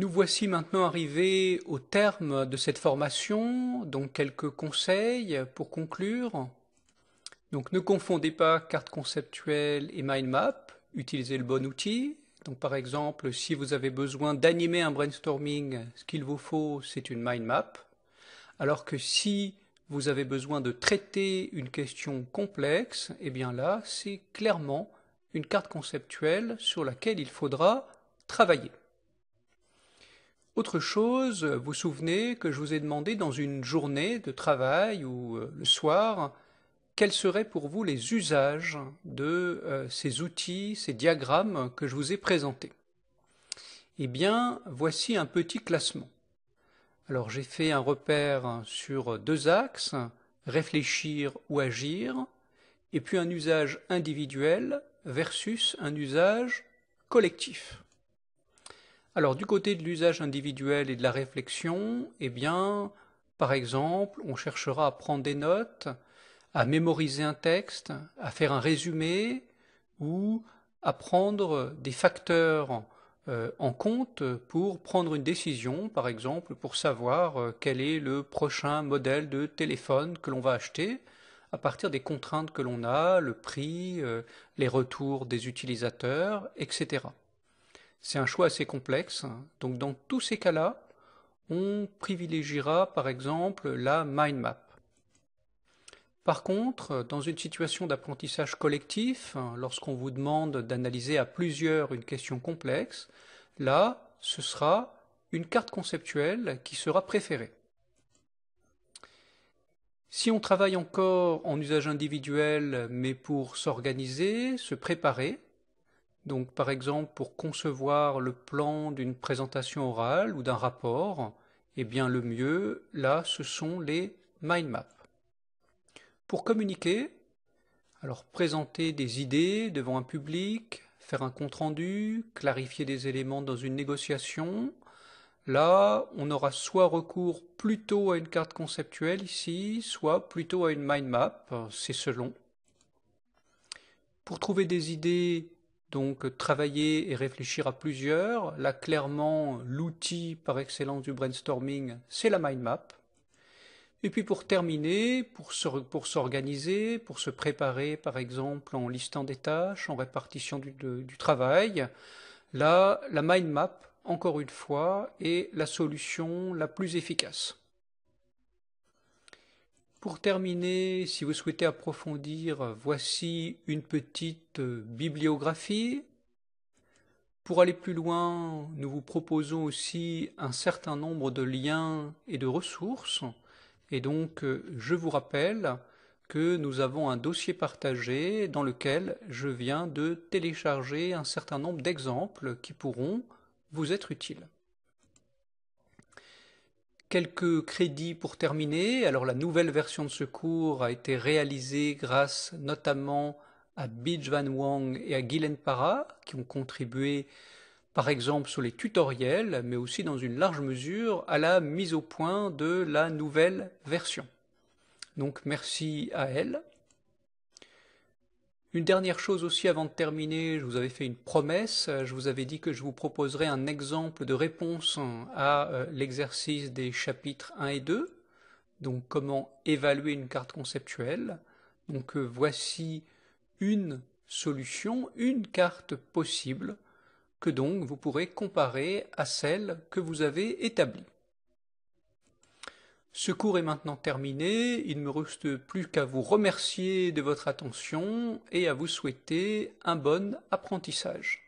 Nous voici maintenant arrivés au terme de cette formation, donc quelques conseils pour conclure. Donc ne confondez pas carte conceptuelle et mind map, utilisez le bon outil. Donc par exemple, si vous avez besoin d'animer un brainstorming, ce qu'il vous faut, c'est une mind map. Alors que si vous avez besoin de traiter une question complexe, eh bien là, c'est clairement une carte conceptuelle sur laquelle il faudra travailler. Autre chose, vous euh, vous souvenez que je vous ai demandé dans une journée de travail ou euh, le soir, quels seraient pour vous les usages de euh, ces outils, ces diagrammes que je vous ai présentés Eh bien, voici un petit classement. Alors j'ai fait un repère sur deux axes, réfléchir ou agir, et puis un usage individuel versus un usage collectif. Alors du côté de l'usage individuel et de la réflexion, eh bien, par exemple, on cherchera à prendre des notes, à mémoriser un texte, à faire un résumé ou à prendre des facteurs euh, en compte pour prendre une décision, par exemple pour savoir euh, quel est le prochain modèle de téléphone que l'on va acheter à partir des contraintes que l'on a, le prix, euh, les retours des utilisateurs, etc. C'est un choix assez complexe. Donc dans tous ces cas-là, on privilégiera par exemple la mind map. Par contre, dans une situation d'apprentissage collectif, lorsqu'on vous demande d'analyser à plusieurs une question complexe, là, ce sera une carte conceptuelle qui sera préférée. Si on travaille encore en usage individuel, mais pour s'organiser, se préparer, donc par exemple, pour concevoir le plan d'une présentation orale ou d'un rapport, eh bien le mieux, là, ce sont les mind maps. Pour communiquer, alors présenter des idées devant un public, faire un compte-rendu, clarifier des éléments dans une négociation, là, on aura soit recours plutôt à une carte conceptuelle ici, soit plutôt à une mind map, c'est selon. Pour trouver des idées donc travailler et réfléchir à plusieurs. Là, clairement, l'outil par excellence du brainstorming, c'est la mind map. Et puis pour terminer, pour s'organiser, pour, pour, se préparer par exemple en listant des tâches, en répartition du travail, là, la mind map, encore une fois, est la solution la plus efficace. Pour terminer, si vous souhaitez approfondir, voici une petite euh, bibliographie. Pour aller plus loin, nous vous proposons aussi un certain nombre de liens et de ressources. Et donc, euh, je vous rappelle que nous avons un dossier partagé dans lequel je viens de télécharger un certain nombre d'exemples qui pourront vous être utiles. Quelques crédits pour terminer. Alors la nouvelle version de ce cours a été réalisée grâce notamment à Beach Van Wang et à Guylaine Para qui ont contribué par exemple sur les tutoriels, mais aussi dans une large mesure à la mise au point de la nouvelle version. Donc merci à elle. Une dernière chose aussi avant de terminer, je vous avais fait une promesse, euh, je vous avais dit que je vous proposerais un exemple de réponse hein, à euh, l'exercice des chapitres 1 et 2, donc comment évaluer une carte conceptuelle. Donc euh, voici une solution, une carte possible, que donc vous pourrez comparer à celle que vous avez établie. Ce cours est maintenant terminé, il ne me reste plus qu'à vous remercier de votre attention et à vous souhaiter un bon apprentissage.